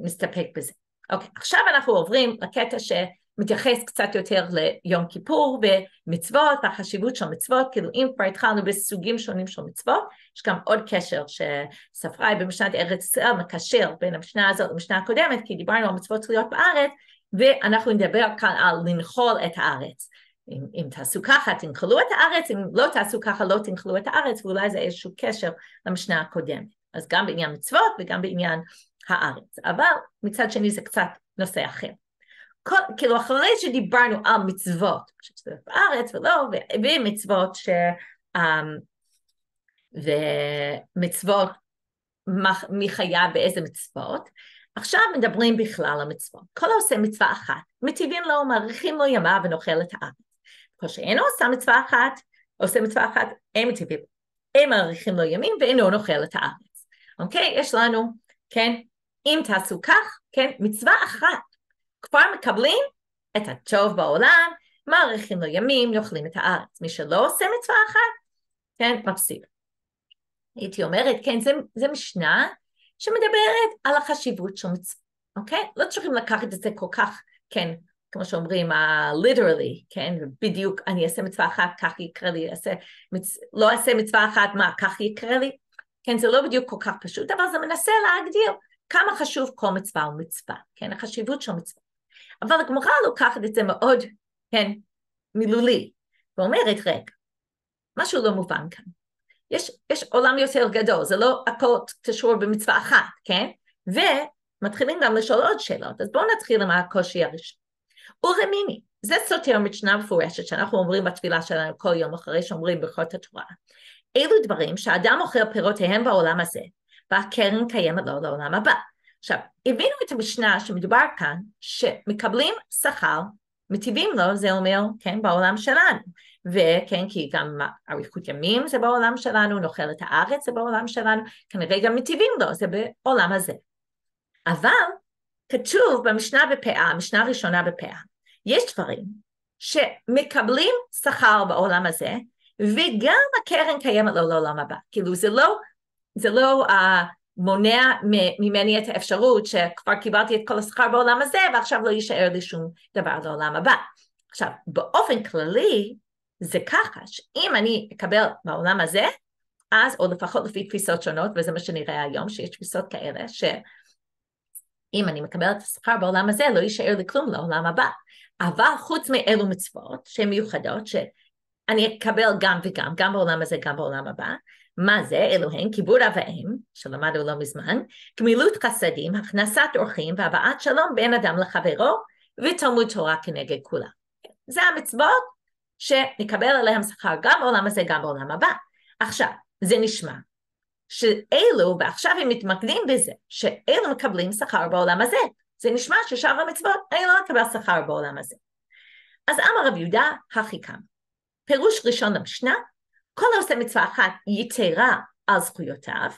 מסתפק בזה. אוקיי, עכשיו אנחנו עוברים לקטע שמתייחס קצת יותר ליום כיפור ומצוות, החשיבות של מצוות, כאילו אם כבר התחלנו בסוגים שונים של מצוות, יש גם עוד קשר שספרי במשנת ארץ ישראל מקשר בין המשנה הזאת למשנה הקודמת, כי דיברנו על מצוות תלויות בארץ, ואנחנו נדבר כאן על לנחול את הארץ. אם, אם תעשו ככה תנחלו את הארץ, אם לא תעשו ככה לא תנחלו את הארץ, ואולי זה איזשהו קשר למשנה הקודמת. אז גם בעניין מצוות וגם בעניין הארץ. אבל מצד שני זה קצת נושא אחר. כל, כאילו אחרי שדיברנו על מצוות, שזה בארץ ולא, ומצוות ש... אמ, ומצוות, מי חיה באיזה מצוות, עכשיו מדברים בכלל על מצוות. כל העושה מצווה אחת, מטיבים לו, מאריכים לו ימיו ונאכל את הארץ. כל שאינו עושה מצווה אחת, עושה מצווה אחת, הם מטיבים. הם מאריכים לו ימים ואינו נאכל את הארץ. אוקיי? יש לנו, כן, אם תעשו כך, כן, מצווה אחת, כבר מקבלים את הטוב בעולם, מאריכים לו ימים, יאכלים את הארץ. מי שלא עושה מצווה אחת, כן, מפסיד. הייתי אומרת, כן, זה, זה משנה שמדברת על החשיבות של מצווה, אוקיי? לא צריכים לקחת את זה כל כך, כן, כמו שאומרים, uh, literally, כן, בדיוק, אני אעשה מצווה אחת, כך יקרה לי, אעשה, מצ... לא אעשה מצווה אחת, מה, כך יקרה לי? כן, זה לא בדיוק כל כך פשוט, אבל זה מנסה להגדיר כמה חשוב כל מצווה ומצווה, כן, החשיבות של מצווה. אבל הגמרא לוקחת את זה מאוד, כן, מילולי, ואומרת, רגע, משהו לא מובן כאן. יש, יש עולם יותר גדול, זה לא הכל קשור במצווה אחת, כן? ומתחילים גם לשאול עוד שאלות, אז בואו נתחיל עם הקושי הראשון. ולמיני, זה סותר משנה מפורשת שאנחנו אומרים בתפילה שלנו כל יום אחרי שאומרים ברכות התורה. אלו דברים שאדם אוכל פירותיהם בעולם הזה, והקרן קיימת לו לעולם הבא. עכשיו, הבינו את המשנה שמדובר כאן, שמקבלים שכר, מטיבים לו, זה אומר, כן, בעולם שלנו. וכן, כי גם אריכות ימים זה בעולם שלנו, נוכל את הארץ זה בעולם שלנו, כנראה גם מטיבים לו, זה בעולם הזה. אבל כתוב במשנה בפאה, המשנה הראשונה בפאה, יש דברים שמקבלים שכר בעולם הזה, וגם הקרן קיימת לו לעולם הבא. כאילו זה לא זה לא uh, מונע ממני את האפשרות שכבר קיבלתי את כל השכר בעולם הזה ועכשיו לא יישאר לי שום דבר לעולם הבא. עכשיו, באופן כללי זה ככה, שאם אני אקבל בעולם הזה, אז, או לפחות לפי תפיסות שונות, וזה מה שנראה היום, שיש תפיסות כאלה, שאם אני מקבלת את השכר בעולם הזה, לא יישאר לי כלום לעולם הבא. אבל חוץ מאלו מצוות שהן מיוחדות, שאני אקבל גם וגם, גם בעולם הזה, גם בעולם הבא, מה זה אלוהים? כיבוד אב ואם, שלמדנו לא מזמן, גמילות חסדים, הכנסת אורחים והבאת שלום בין אדם לחברו, ותלמוד תורה כנגד כולם. זה המצוות שנקבל עליהם שכר גם בעולם הזה, גם בעולם הבא. עכשיו, זה נשמע שאלו, ועכשיו הם מתמקדים בזה, שאלו מקבלים שכר בעולם הזה. זה נשמע ששאר המצוות, אני לא אקבל שכר בעולם הזה. אז אמר רב יהודה, הכי כמה. פירוש ראשון למשנה, כל עושה מצווה אחת יתרה על זכויותיו,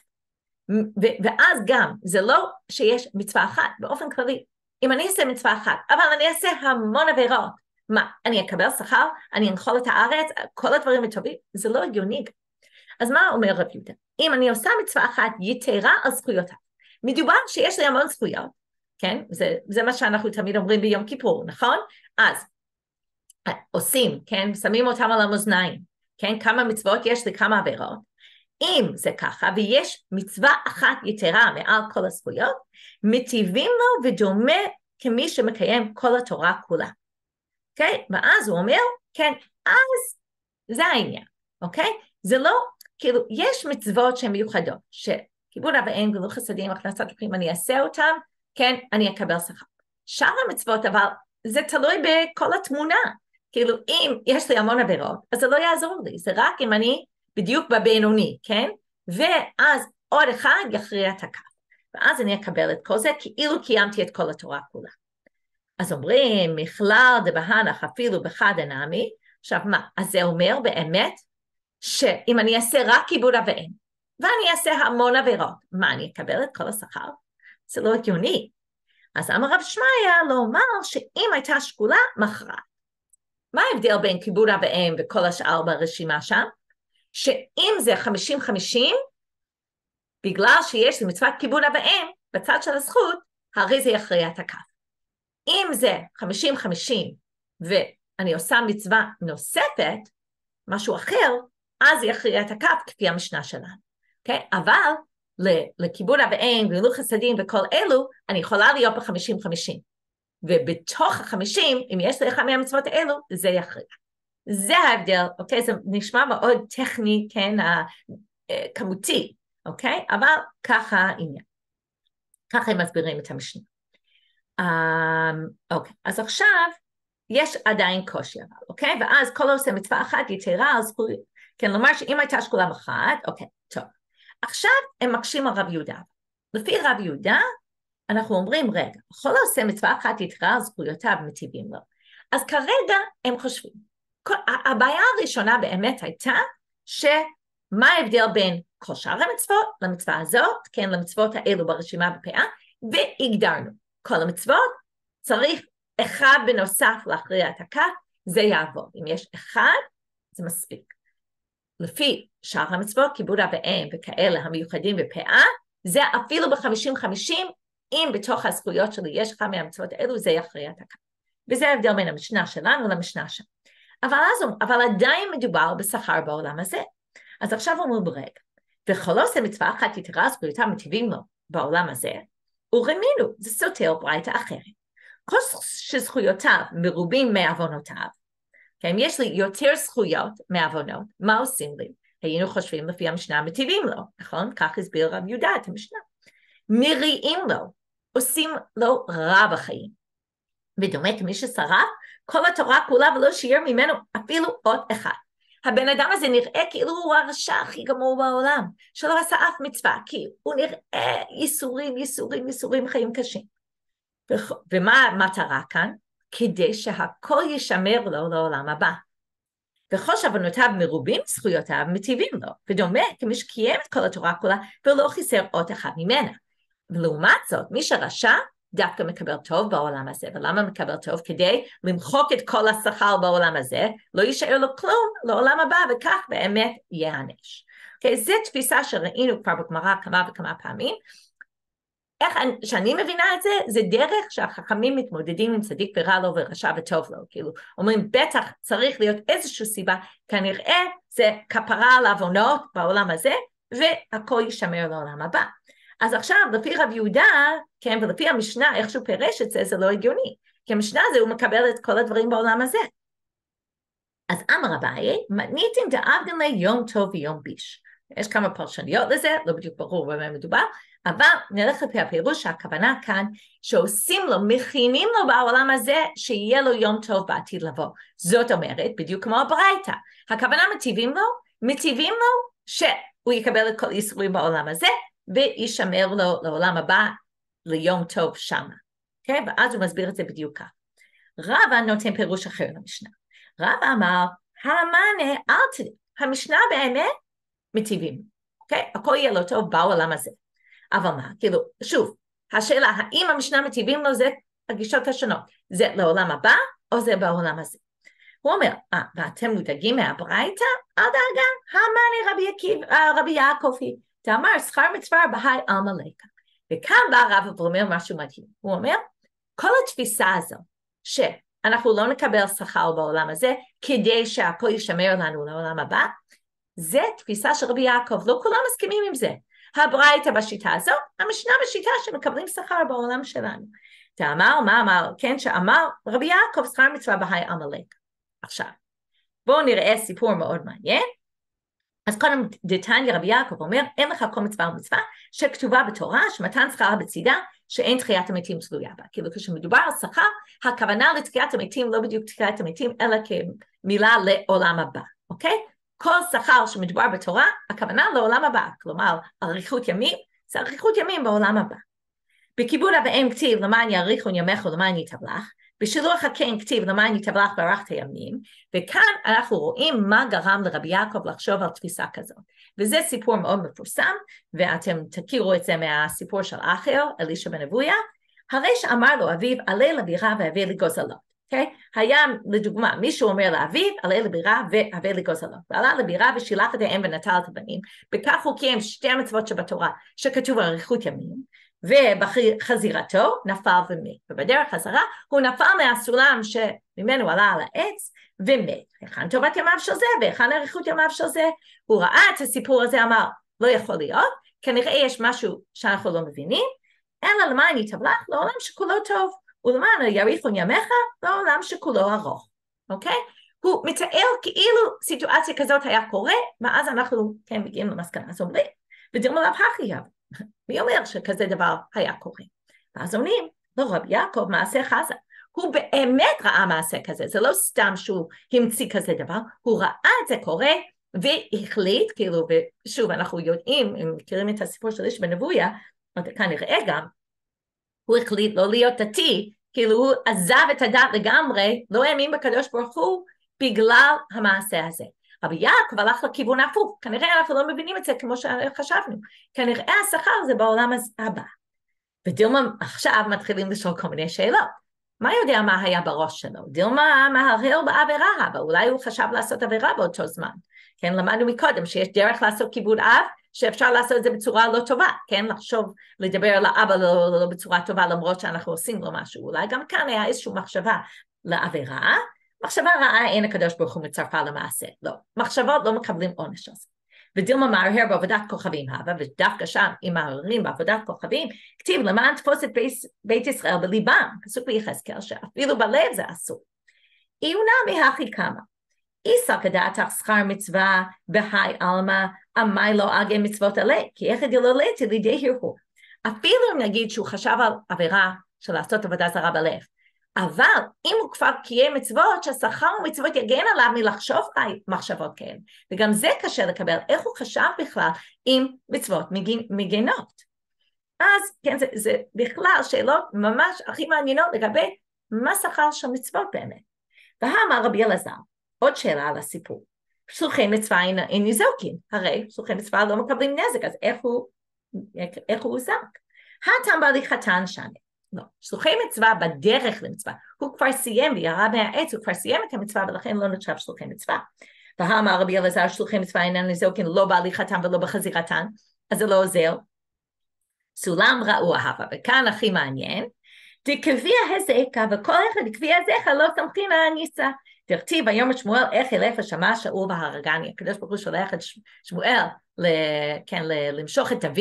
ואז גם, זה לא שיש מצווה אחת, באופן כללי, אם אני אעשה מצווה אחת, אבל אני אעשה המון עבירות, מה, אני אקבל שכר? אני אנחול את הארץ? כל הדברים הטובים? זה לא הגיוני. אז מה אומר רב יהודה? אם אני עושה מצווה אחת יתרה על זכויותיו, מדובר שיש לי המון זכויות, כן? זה, זה מה שאנחנו תמיד אומרים ביום כיפור, נכון? אז אה, עושים, כן? שמים אותם על המאזניים, כן? כמה מצוות יש לכמה עבירות. אם זה ככה, ויש מצווה אחת יתרה מעל כל הזכויות, מטיבים לו ודומה כמי שמקיים כל התורה כולה. אוקיי? Okay? ואז הוא אומר, כן, אז זה העניין, אוקיי? Okay? זה לא, כאילו, יש מצוות שהן מיוחדות, שכיבוד אב ואם, גילוי חסדים, הכנסת לפעמים, אני אעשה אותן, כן, אני אקבל שכר. שאר המצוות, אבל זה תלוי בכל התמונה, כאילו, אם יש לי המון עבירות, אז זה לא יעזור לי, זה רק אם אני בדיוק בבינוני, כן? ואז עוד אחד יכריע את הקו. ואז אני אקבל את כל זה, כאילו קיימתי את כל התורה כולה. אז אומרים, מכלל דבהנך אפילו בחד הנעמי, עכשיו מה, אז זה אומר באמת שאם אני אעשה רק כיבוד אביהם, ואני אעשה המון עבירות, מה, אני אקבל את כל השכר? זה לא הגיוני. אז אמר רב שמעיה לומר שאם הייתה שקולה, מכרעת. מה ההבדל בין כיבוד אב ואם וכל השאר ברשימה שם? שאם זה 50-50, בגלל שיש מצוות כיבוד אב ואם בצד של הזכות, הרי זה יכריע את הכף. אם זה 50-50 ואני עושה מצווה נוספת, משהו אחר, אז יכריע את הכף כפי המשנה שלנו. Okay? אוקיי? אבל לכיבוד אב ואם ולוח חסדים וכל אלו, אני יכולה להיות ב-50-50. ובתוך החמישים, אם יש לך מהמצוות האלו, זה יכריע. זה ההבדל, אוקיי? זה נשמע מאוד טכני, כן, הכמותי, אה, אוקיי? אבל ככה העניין. ככה הם מסבירים את המשנה. אמ, אוקיי, אז עכשיו יש עדיין קושי אבל, אוקיי? ואז כל עושה מצווה אחת יתרה על זכוי, כן, לומר שאם הייתה שקולה אחת, אוקיי, טוב. עכשיו הם מקשים על רב יהודה. לפי רב יהודה, אנחנו אומרים, רגע, כל העושה מצווה אחת יתרע, זכויותיו מטיבים לו. אז כרגע הם חושבים. כל, הבעיה הראשונה באמת הייתה שמה ההבדל בין כל שאר המצוות למצווה הזאת, כן, למצוות האלו ברשימה בפאה, והגדרנו. כל המצוות צריך אחד בנוסף להכריע את הכף, זה יעבוד. אם יש אחד, זה מספיק. לפי שאר המצוות, כיבוד אב ואם וכאלה המיוחדים בפאה, זה אפילו ב-50-50 אם בתוך הזכויות שלי יש לך מהמצוות האלו, זה יכריע את הקו. וזה ההבדל בין המשנה שלנו למשנה שם. אבל, אז, אבל עדיין מדובר בשכר בעולם הזה. אז עכשיו הוא רגע, וכל עושה מצווה אחת יתרה זכויותיו מטיבים לו בעולם הזה, ורמינו, זה סותר ברייתא אחרת. כל שזכויותיו מרובים מעוונותיו, כן, יש לי יותר זכויות מעוונות, מה עושים לי? היינו חושבים לפי המשנה מטיבים לו, נכון? כך הסביר רב יהודה את המשנה. מריעים לו, עושים לו רע בחיים. בדומה כמי ששרף, כל התורה כולה ולא שיער ממנו אפילו עוד אחד. הבן אדם הזה נראה כאילו הוא הרשע הכי גמור בעולם, שלא עשה אף מצווה, כי הוא נראה ייסורים, ייסורים, ייסורים, חיים קשים. ומה המטרה כאן? כדי שהכל יישמר לו לעולם הבא. וכל שעוונותיו מרובים זכויותיו מטיבים לו, ודומה כמי שקיים את כל התורה כולה ולא חיסר עוד אחד ממנה. ולעומת זאת, מי שרשע דווקא מקבל טוב בעולם הזה. ולמה מקבל טוב? כדי למחוק את כל השכר בעולם הזה, לא יישאר לו כלום לעולם הבא, וכך באמת ייענש. אוקיי? Okay, זו תפיסה שראינו כבר בגמרא כמה וכמה פעמים. איך שאני מבינה את זה, זה דרך שהחכמים מתמודדים עם צדיק ורע לו ורשע וטוב לו, כאילו, אומרים בטח צריך להיות איזושהי סיבה, כנראה זה כפרה על עוונות בעולם הזה, והכל יישמר לעולם הבא. אז עכשיו, לפי רב יהודה, כן, ולפי המשנה, איך שהוא פירש את זה, זה לא הגיוני. כי המשנה הזה, הוא מקבל את כל הדברים בעולם הזה. אז אמר אביי, מתניתין דאבדן לי יום טוב ויום ביש. יש כמה פרשניות לזה, לא בדיוק ברור במה מדובר, אבל נלך לפי הפירוש שהכוונה כאן, שעושים לו, מכינים לו בעולם הזה, שיהיה לו יום טוב בעתיד לבוא. זאת אומרת, בדיוק כמו הברייתא, הכוונה מטיבים לו, מטיבים לו שהוא יקבל את כל ייסורים בעולם הזה, וישמר לו לעולם הבא ליום טוב שמה. כן? ואז הוא מסביר את זה בדיוק כך. רבא נותן פירוש אחר למשנה. רבא אמר, המאנה אל תדאג, המשנה באמת מטיבים, אוקיי? כן? Okay? הכל יהיה לא טוב בעולם הזה. אבל מה, כאילו, שוב, השאלה האם המשנה מטיבים לו זה הגישות השונות, זה לעולם הבא או זה בעולם הזה. הוא אומר, אה, ואתם מודאגים מהברייתא? אל דאגה, המאנה רבי, רבי יעקב היא, תאמר שכר מצווה בהאי עלמא לקה. וכאן בא הרב ואומר משהו מדהים. הוא אומר, כל התפיסה הזו, שאנחנו לא נקבל שכר בעולם הזה, כדי שהכל יישמר לנו לעולם הבא, זה תפיסה של רבי יעקב, לא כולם מסכימים עם זה. הברייתא בשיטה הזו, המשנה בשיטה שמקבלים שכר בעולם שלנו. תאמר, מה אמר? כן, שאמר רבי יעקב שכר מצווה בהאי עמלק. עכשיו, בואו נראה סיפור מאוד מעניין. אז קודם דתניה רבי יעקב אומר, אין לך כל מצווה ומצווה שכתובה בתורה, שמתן שכר בצידה, שאין תחיית המתים תלויה בה. כאילו כשמדובר על שכר, הכוונה לתחיית המתים לא בדיוק תחיית המתים, אלא כמילה לעולם הבא, אוקיי? כל שכר שמדובר בתורה, הכוונה לעולם הבא, כלומר אריכות ימים, זה אריכות ימים בעולם הבא. בכיבוד אביהם כתיב למען יאריכון ימיך ולמען יתבלך, בשילוח הקן כתיב למען יתברך ברכת הימים, וכאן אנחנו רואים מה גרם לרבי יעקב לחשוב על תפיסה כזאת. וזה סיפור מאוד מפורסם, ואתם תכירו את זה מהסיפור של אחר, אלישע בן אבויה. הרי שאמר לו אביו, עלה לבירה ואביא לי גוזלות. Okay? אוקיי? היה לדוגמה, מישהו אומר לאביו, עלה לבירה והבא לגוזלו. ועלה לבירה ושילח את האם ונטל את הבנים. בכך הוא קיים שתי המצוות שבתורה, שכתוב על אריכות ימים, ובחזירתו נפל ומת. ובדרך חזרה הוא נפל מהסולם שממנו עלה על העץ ומת. היכן טובת ימיו של זה והיכן אריכות ימיו של זה? הוא ראה את הסיפור הזה, אמר, לא יכול להיות, כנראה יש משהו שאנחנו לא מבינים, אלא למען יתבלח לעולם שכולו טוב, ולמען יאריכון ימיך לעולם שכולו ארוך, אוקיי? הוא מתאר כאילו סיטואציה כזאת היה קורה, ואז אנחנו כן מגיעים למסקנה, הזאת, אומרים, הכי להפך יבוא. מי אומר שכזה דבר היה קורה? ואז עונים, לא רבי יעקב, מעשה חזה. הוא באמת ראה מעשה כזה, זה לא סתם שהוא המציא כזה דבר, הוא ראה את זה קורה והחליט, כאילו, ושוב, אנחנו יודעים, אם מכירים את הסיפור של איש בנבויה, כנראה גם, הוא החליט לא להיות דתי, כאילו הוא עזב את הדת לגמרי, לא האמין בקדוש ברוך הוא, בגלל המעשה הזה. רבי יעקב הלך לכיוון ההפוך, כנראה אנחנו לא מבינים את זה כמו שחשבנו, כנראה השכר זה בעולם הבא. ודילמה עכשיו מתחילים לשאול כל מיני שאלות. מה יודע מה היה בראש שלו? דילמה מהרהר בעבירה הבא, אולי הוא חשב לעשות עבירה באותו זמן. כן, למדנו מקודם שיש דרך לעשות כיבוד אב, שאפשר לעשות את זה בצורה לא טובה, כן, לחשוב, לדבר על האבא לא, לא, לא בצורה טובה למרות שאנחנו עושים לו משהו. אולי גם כאן היה איזושהי מחשבה לעבירה, מחשבה רעה אין הקדוש ברוך הוא מצרפה למעשה, לא. מחשבות לא מקבלים עונש על זה. ודילמה מהרהר בעבודת כוכבים הבא, ודווקא שם, אם מהרהרים בעבודת כוכבים, כתיב למען תפוס את בית, בית ישראל בליבם, פסוק ביחזקאל, שאפילו בלב זה אסור. עיונה מהכי כמה. איסק דעתך שכר מצווה, בהי עלמא, עמי לא אגן מצוות עלי, כי איך דילולתי לידי הרהור. אפילו אם נגיד שהוא חשב על עבירה של לעשות עבודה זרה בלב, אבל אם הוא כבר קיים מצוות, שהשכר ומצוות יגן עליו מלחשוב על מחשבות כאלה. כן. וגם זה קשה לקבל, איך הוא חשב בכלל אם מצוות מגין, מגינות. אז כן, זה, זה בכלל שאלות ממש הכי מעניינות לגבי מה שכר של מצוות באמת. והאמר רבי אלעזר, עוד שאלה על הסיפור. שלוחי מצווה אין, אין ניזוקים, הרי שלוחי מצווה לא מקבלים נזק, אז איך הוא, איך, איך הוא הוזק? הטעם חתן שנה. לא. שלוחי מצווה בדרך למצווה. הוא כבר סיים וירה מהעץ, הוא כבר סיים את המצווה ולכן לא נחשב שלוחי מצווה. והאמר רבי אלעזר שלוחי מצווה אינם נזוקים כן, לא בהליכתן ולא בחזירתן, אז זה לא עוזר. סולם ראו אהבה, וכאן הכי מעניין. דקביע הזקה, וכל אחד דקביע הזקה לא סמכינה הניסה. ביום את שמואל איך ילך ושמע שאול והרגני. הקדוש ברוך הוא שולח את שמואל ל, כן, ל, למשוך את דוד,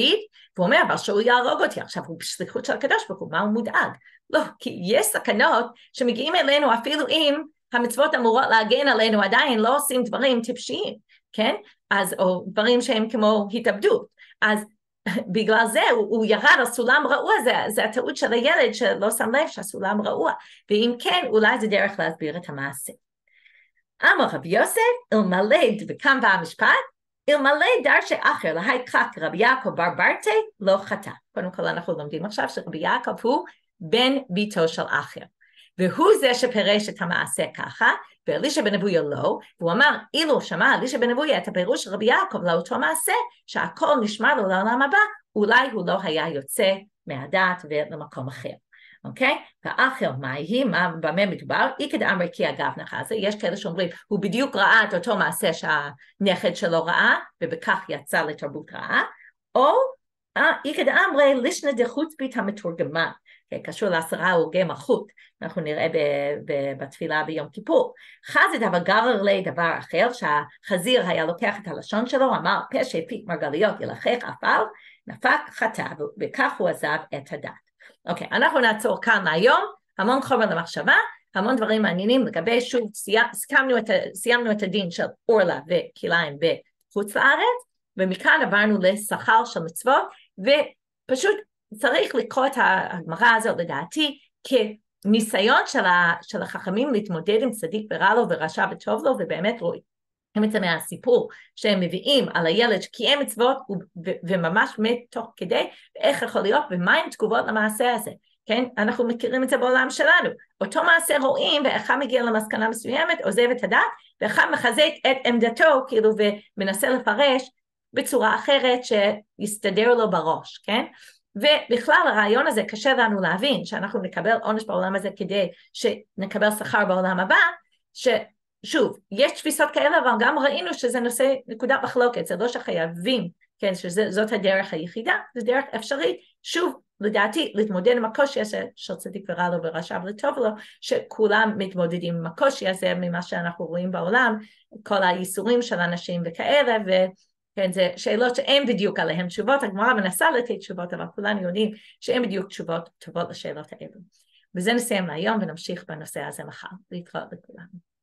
והוא אומר, אבל שאול יהרוג אותי. עכשיו, הוא בשליחות של הקדוש ברוך הוא, מה הוא מודאג? לא, כי יש סכנות שמגיעים אלינו אפילו אם המצוות אמורות להגן עלינו, עדיין לא עושים דברים טיפשיים, כן? אז, או דברים שהם כמו התאבדות. אז בגלל זה הוא, הוא ירד על סולם רעוע, זה, זה הטעות של הילד שלא שם לב שהסולם רעוע, ואם כן, אולי זה דרך להסביר את המעשה. אמר רבי יוסף, אלמלא, וכאן בא המשפט, אלמלא דרשי אחר להיקק רבי יעקב בר ברטה, לא חטא. קודם כל אנחנו לומדים עכשיו שרבי יעקב הוא בן ביתו של אחר. והוא זה שפירש את המעשה ככה, ואלישע בן אבויה לא, והוא אמר, אילו שמע אלישע בן אבויה את הפירוש של רבי יעקב לאותו מעשה, שהכל נשמר לו לעולם הבא, אולי הוא לא היה יוצא מהדעת ולמקום אחר. אוקיי? ואחר מהי, מה, במה מדובר? איקד אמרי כי אגב נחזה, יש כאלה שאומרים, הוא בדיוק ראה את אותו מעשה שהנכד שלו ראה, ובכך יצא לתרבות רעה, או אה, איקד אמרי לישנא דחוץ בית המתורגמן, כן, קשור לעשרה הורגי מלכות, אנחנו נראה בתפילה ביום כיפור. חזית אבל גרר לי דבר אחר, שהחזיר היה לוקח את הלשון שלו, אמר פה שהפיק מרגליות ילחך עפר, נפק חטא, וכך הוא עזב את הדת. אוקיי, אנחנו נעצור כאן להיום, המון חומר למחשבה, המון דברים מעניינים לגבי, שוב, סיימנו את, סיימנו את הדין של אורלה וכליים בחוץ לארץ, ומכאן עברנו לשכר של מצוות, ופשוט צריך לקרוא את הגמרא הזאת לדעתי כניסיון של, ה, של החכמים להתמודד עם צדיק ורע לו ורשע וטוב לו, ובאמת רואים. בעצם מהסיפור שהם מביאים על הילד שקיים מצוות וממש מת תוך כדי, ואיך יכול להיות ומה ומהן תגובות למעשה הזה, כן? אנחנו מכירים את זה בעולם שלנו. אותו מעשה רואים ואחד מגיע למסקנה מסוימת, עוזב את הדת, ואחד מחזק את עמדתו, כאילו, ומנסה לפרש בצורה אחרת שיסתדר לו בראש, כן? ובכלל הרעיון הזה קשה לנו להבין שאנחנו נקבל עונש בעולם הזה כדי שנקבל שכר בעולם הבא, ש... שוב, יש תפיסות כאלה, אבל גם ראינו שזה נושא, נקודה מחלוקת, זה לא שחייבים, כן, שזאת הדרך היחידה, זו דרך אפשרית, שוב, לדעתי, להתמודד עם הקושי הזה של צדיק ורע לו ורשע וטוב לו, שכולם מתמודדים עם הקושי הזה ממה שאנחנו רואים בעולם, כל הייסורים של אנשים וכאלה, ו... כן, זה שאלות שאין בדיוק עליהן תשובות, הגמרא מנסה לתת תשובות, אבל כולנו יודעים שאין בדיוק תשובות טובות לשאלות האלו. בזה נסיים להיום ונמשיך בנושא הזה מחר. להתראות לכולנו.